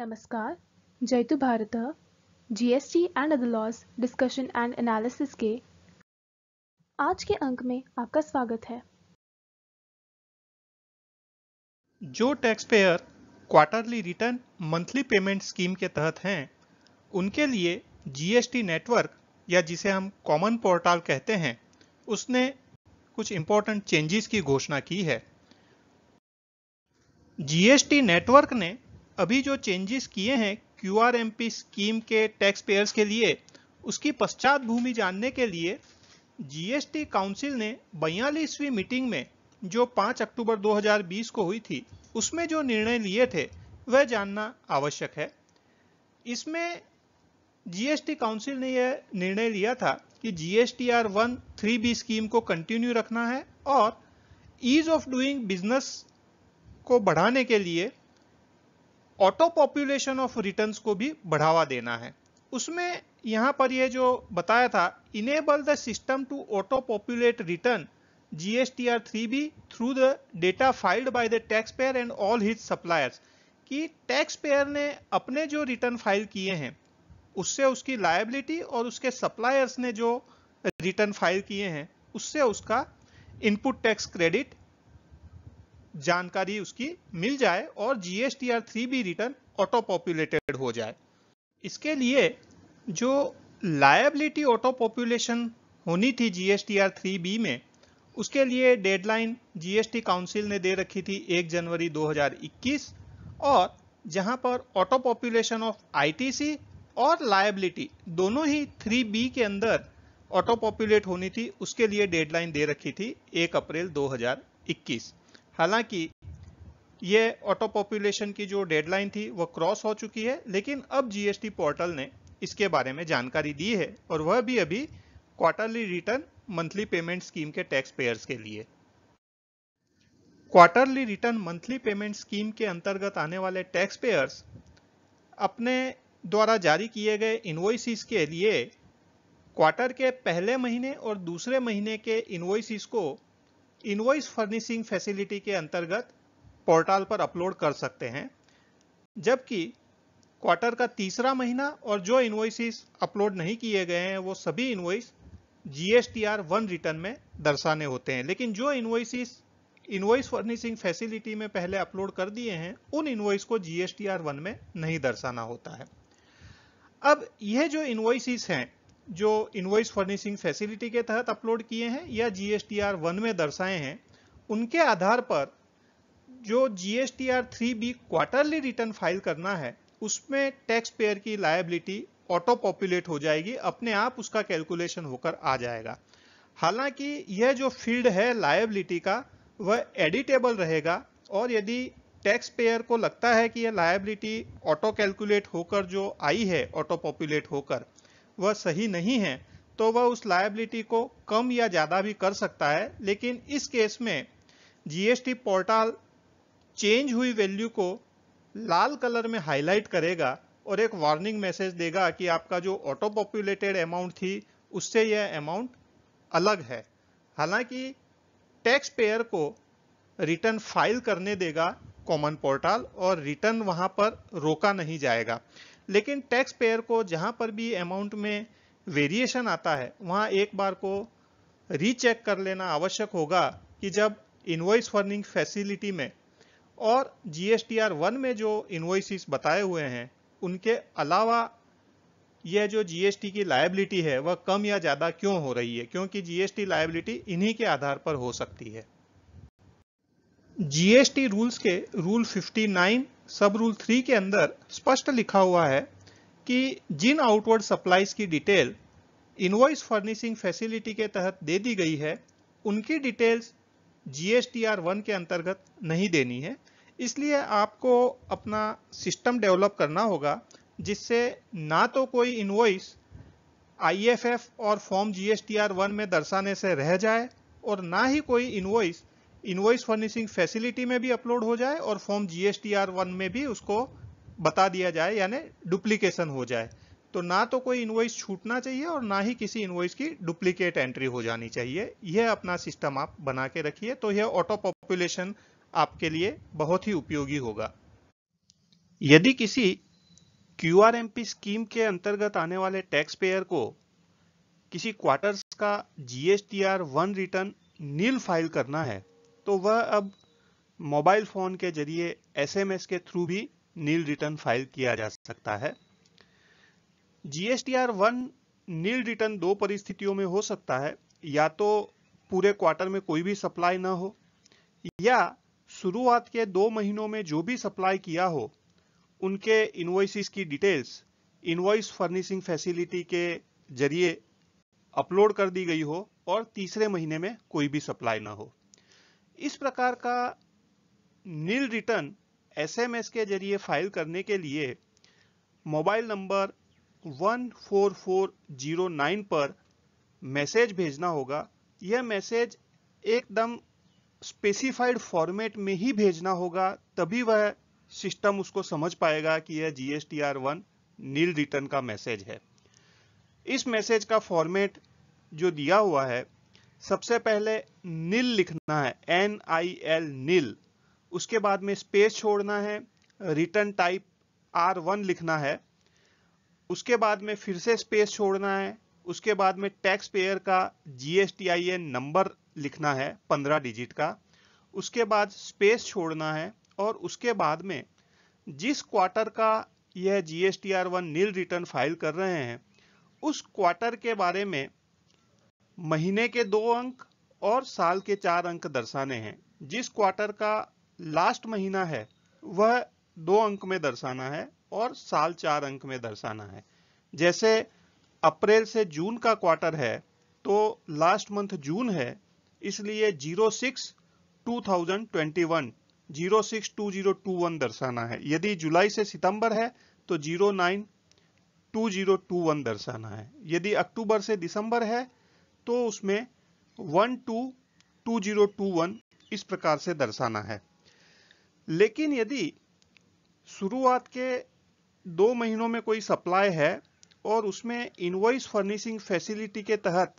नमस्कार जयतु तो Bharat GST and other laws discussion and analysis के आज के अंक में आपका स्वागत है जो tax payer quarterly return monthly payment scheme के तहत हैं उनके लिए जीएसटी नेटवर्क या जिसे हम कॉमन पोर्टल कहते हैं उसने कुछ इंपॉर्टेंट चेंजेस की घोषणा की है जीएसटी नेटवर्क ने अभी जो चेंजेस किए हैं Q R M P scheme के टैक्स पेयर्स के लिए उसकी पश्चात भूमि जानने के लिए जीएसटी काउंसिल ने बयालीसवीं मीटिंग में जो 5 अक्टूबर 2020 को हुई थी उसमें जो निर्णय लिए थे वह जानना आवश्यक है इसमें जीएसटी काउंसिल ने यह निर्णय लिया था कि GST R one three B scheme को कंटिन्यू रखना है और ईज ऑफ डूइंग बिजनेस को बढ़ाने के लिए ऑटो पॉपुलेशन ऑफ रिटर्न्स को भी बढ़ावा देना है उसमें यहाँ पर यह जो बताया था enable the system to auto populate return G S T R three B through the data filed by the tax payer and all his suppliers कि टैक्स पेयर ने अपने जो रिटर्न फाइल किए हैं उससे उसकी लाइबिलिटी और उसके सप्लायर्स ने जो रिटर्न फाइल किए हैं उससे उसका इनपुट टैक्स क्रेडिट जानकारी उसकी मिल जाए और G S T R three B return auto populated हो जाए इसके लिए जो लायबिलिटी ऑटो पॉपुलेशन होनी थी G S T R three B में उसके लिए डेडलाइन जीएसटी काउंसिल ने दे रखी थी 1 जनवरी 2021 और जहां पर ऑटो पॉपुलेशन ऑफ आईटीसी और लायबिलिटी दोनों ही थ्री बी के अंदर ऑटो पॉपुलेट होनी थी उसके लिए डेडलाइन दे रखी थी एक अप्रैल 2021 हालांकि ये ऑटो पॉपुलेशन की जो डेडलाइन थी वह क्रॉस हो चुकी है लेकिन अब जीएसटी पोर्टल ने इसके बारे में जानकारी दी है और वह भी अभी quarterly return monthly payment scheme के टैक्स पेयर्स के लिए quarterly return monthly payment scheme के अंतर्गत आने वाले टैक्स पेयर्स अपने द्वारा जारी किए गए इन्वॉइसिस के लिए क्वार्टर के पहले महीने और दूसरे महीने के इन्वॉइसिस को इनवॉइस फर्निशिंग फैसिलिटी के अंतर्गत पोर्टल पर अपलोड कर सकते हैं जबकि क्वार्टर का तीसरा महीना और जो इनवॉइसिस अपलोड नहीं किए गए हैं वो सभी इनवॉइस जीएसटीआर वन रिटर्न में दर्शाने होते हैं लेकिन जो इनवॉइसिस इनवॉइस फर्निशिंग फैसिलिटी में पहले अपलोड कर दिए हैं उन इनवॉइस को जीएसटीआर वन में नहीं दर्शाना होता है अब यह जो इनवॉइसिस हैं जो इन्वॉइस फर्निशिंग फैसिलिटी के तहत अपलोड किए हैं या G S T R one में दर्शाए हैं उनके आधार पर जो G S T R three B quarterly return file करना है उसमें टैक्स पेयर की लायबिलिटी ऑटो पॉपुलेट हो जाएगी अपने आप उसका कैलकुलेशन होकर आ जाएगा हालांकि यह जो फील्ड है लायबिलिटी का वह एडिटेबल रहेगा और यदि टैक्स पेयर को लगता है कि यह लायबिलिटी ऑटो कैलकुलेट होकर जो आई है ऑटो पॉपुलेट होकर वह सही नहीं है तो वह उस लायबिलिटी को कम या ज़्यादा भी कर सकता है लेकिन इस केस में जीएसटी पोर्टल चेंज हुई वैल्यू को लाल कलर में हाईलाइट करेगा और एक वार्निंग मैसेज देगा कि आपका जो ऑटो पॉपुलेटेड अमाउंट थी उससे यह अमाउंट अलग है हालांकि टैक्स पेयर को रिटर्न फाइल करने देगा कॉमन पोर्टल और रिटर्न वहां पर रोका नहीं जाएगा लेकिन टैक्स पेयर को जहां पर भी अमाउंट में वेरिएशन आता है वहां एक बार को रीचेक कर लेना आवश्यक होगा कि जब इन्वॉइस फर्निंग फैसिलिटी में और जी एस आर वन में जो इन्वॉइसिस बताए हुए हैं उनके अलावा यह जो जीएसटी की लायबिलिटी है वह कम या ज़्यादा क्यों हो रही है क्योंकि जीएसटी लायबिलिटी इन्हीं के आधार पर हो सकती है जीएसटी रूल्स के रूल 59 सब रूल थ्री के अंदर स्पष्ट लिखा हुआ है कि जिन आउटवर्ड सप्लाईज की डिटेल इनवॉइस फर्निशिंग फैसिलिटी के तहत दे दी गई है उनकी details G S T R one के अंतर्गत नहीं देनी है इसलिए आपको अपना सिस्टम डेवलप करना होगा जिससे ना तो कोई इनवॉइस आईएफएफ और फॉर्म जीएसटीआर वन में दर्शाने से रह जाए और ना ही कोई इनवॉइस इनवॉइस फर्निशिंग फैसिलिटी में भी अपलोड हो जाए और फॉर्म जी वन में भी उसको बता दिया जाए यानी डुप्लीकेशन हो जाए तो ना तो कोई इनवॉइस छूटना चाहिए और ना ही किसी इनवॉइस की डुप्लीकेट एंट्री हो जानी चाहिए यह अपना सिस्टम आप बना के रखिए तो यह ऑटो पॉपुलेशन आपके लिए बहुत ही उपयोगी होगा यदि किसी क्यू स्कीम के अंतर्गत आने वाले टैक्स पेयर को किसी क्वार्टर्स का GSTR one return nil file करना है तो वह अब मोबाइल फ़ोन के जरिए एसएमएस के थ्रू भी नील रिटर्न फाइल किया जा सकता है जीएसटीआर वन नील रिटर्न दो परिस्थितियों में हो सकता है या तो पूरे क्वार्टर में कोई भी सप्लाई ना हो या शुरुआत के दो महीनों में जो भी सप्लाई किया हो उनके इन्वॉइसिस की डिटेल्स इन्वॉइस फर्निशिंग फैसिलिटी के जरिए अपलोड कर दी गई हो और तीसरे महीने में कोई भी सप्लाई ना हो इस प्रकार का नील रिटर्न एसएमएस के जरिए फाइल करने के लिए मोबाइल नंबर 14409 पर मैसेज भेजना होगा यह मैसेज एकदम स्पेसिफाइड फॉर्मेट में ही भेजना होगा तभी वह सिस्टम उसको समझ पाएगा कि यह G S T R one nil return का मैसेज है इस मैसेज का फॉर्मेट जो दिया हुआ है सबसे पहले नील लिखना है एन आई एल नील उसके बाद में स्पेस छोड़ना है रिटर्न टाइप आर वन लिखना है उसके बाद में फिर से स्पेस छोड़ना है उसके बाद में टैक्स पेयर का G S T I N number लिखना है पंद्रह डिजिट का उसके बाद स्पेस छोड़ना है और उसके बाद में जिस क्वार्टर का यह G S T R one nil return file कर रहे हैं उस क्वार्टर के बारे में महीने के दो अंक और साल के चार अंक दर्शाने हैं जिस क्वार्टर का लास्ट महीना है वह दो अंक में दर्शाना है और साल चार अंक में दर्शाना है जैसे अप्रैल से जून का क्वार्टर है तो लास्ट मंथ जून है इसलिए zero six two thousand twenty one zero six two zero two one दर्शाना है यदि जुलाई से सितंबर है तो zero nine two zero two one दर्शाना है यदि अक्टूबर से दिसंबर है तो उसमें one two two zero two one इस प्रकार से दर्शाना है लेकिन यदि शुरुआत के दो महीनों में कोई सप्लाई है और उसमें इनवॉइस फर्निशिंग फैसिलिटी के तहत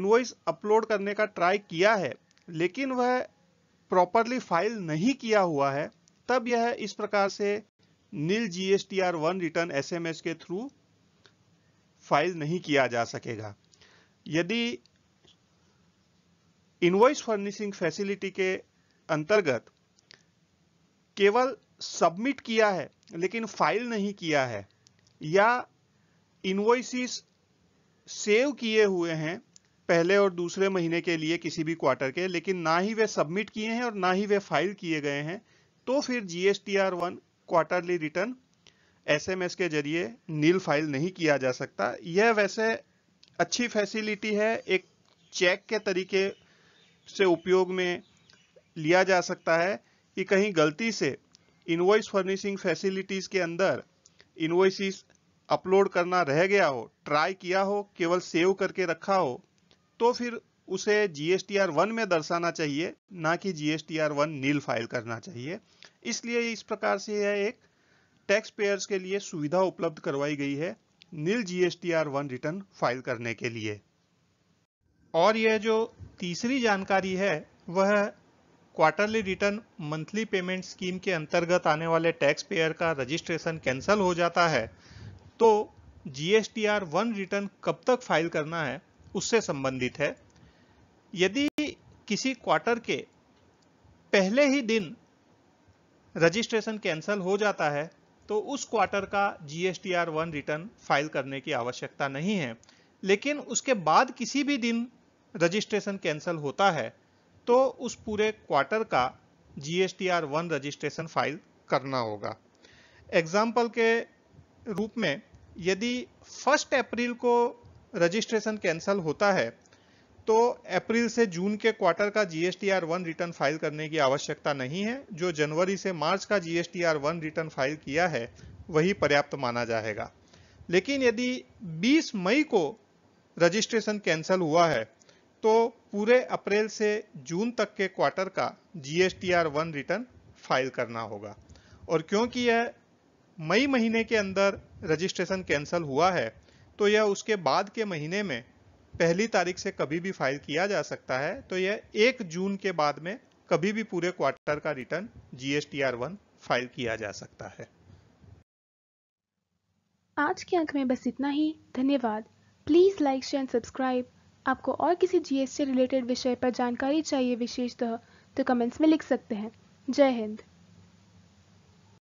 इनवॉइस अपलोड करने का ट्राई किया है लेकिन वह प्रॉपरली फाइल नहीं किया हुआ है तब यह इस प्रकार से nil G S T R one return S M S के थ्रू फाइल नहीं किया जा सकेगा यदि इनवॉइस फर्निशिंग फैसिलिटी के अंतर्गत केवल सबमिट किया है लेकिन फाइल नहीं किया है या इनवॉइसिस सेव किए हुए हैं पहले और दूसरे महीने के लिए किसी भी क्वार्टर के लेकिन ना ही वे सबमिट किए हैं और ना ही वे फाइल किए गए हैं तो फिर GSTR one quarterly return SMS के जरिए नील फाइल नहीं किया जा सकता यह वैसे अच्छी फैसिलिटी है एक चेक के तरीके से उपयोग में लिया जा सकता है कि कहीं गलती से इनवॉइस फर्निशिंग फैसिलिटीज़ के अंदर इनवॉइसिस अपलोड करना रह गया हो ट्राई किया हो केवल सेव करके रखा हो तो फिर उसे जी एस आर वन में दर्शाना चाहिए ना कि G S R one nil file करना चाहिए इसलिए इस प्रकार से यह एक टैक्स पेयर्स के लिए सुविधा उपलब्ध करवाई गई है nil G S T R one return file करने के लिए और यह जो तीसरी जानकारी है वह quarterly return monthly payment scheme के अंतर्गत आने वाले टैक्स पेयर का रजिस्ट्रेशन कैंसिल हो जाता है तो G S T R one return कब तक फाइल करना है उससे संबंधित है यदि किसी क्वार्टर के पहले ही दिन रजिस्ट्रेशन कैंसिल हो जाता है तो उस क्वार्टर का G S R one return file करने की आवश्यकता नहीं है लेकिन उसके बाद किसी भी दिन रजिस्ट्रेशन कैंसिल होता है तो उस पूरे क्वार्टर का G S T R one registration file करना होगा एग्जाम्पल के रूप में यदि फर्स्ट अप्रैल को रजिस्ट्रेशन कैंसिल होता है तो अप्रैल से जून के क्वार्टर का जीएसटीआर वन रिटर्न फाइल करने की आवश्यकता नहीं है जो जनवरी से मार्च का जीएसटीआर वन रिटर्न फाइल किया है वही पर्याप्त माना जाएगा लेकिन यदि 20 मई को रजिस्ट्रेशन कैंसिल हुआ है तो पूरे अप्रैल से जून तक के क्वार्टर का जीएसटीआर वन रिटर्न फाइल करना होगा और क्योंकि यह मई महीने के अंदर रजिस्ट्रेशन कैंसिल हुआ है तो यह उसके बाद के महीने में पहली तारीख से कभी भी फाइल किया जा सकता है तो यह एक जून के बाद में कभी भी पूरे क्वार्टर का रिटर्न जीएसटीआर वन फाइल किया जा सकता है आज के अंक में बस इतना ही धन्यवाद please like share and subscribe आपको और किसी जीएसटी रिलेटेड विषय पर जानकारी चाहिए विशेषतः तो कमेंट्स में लिख सकते हैं जय हिंद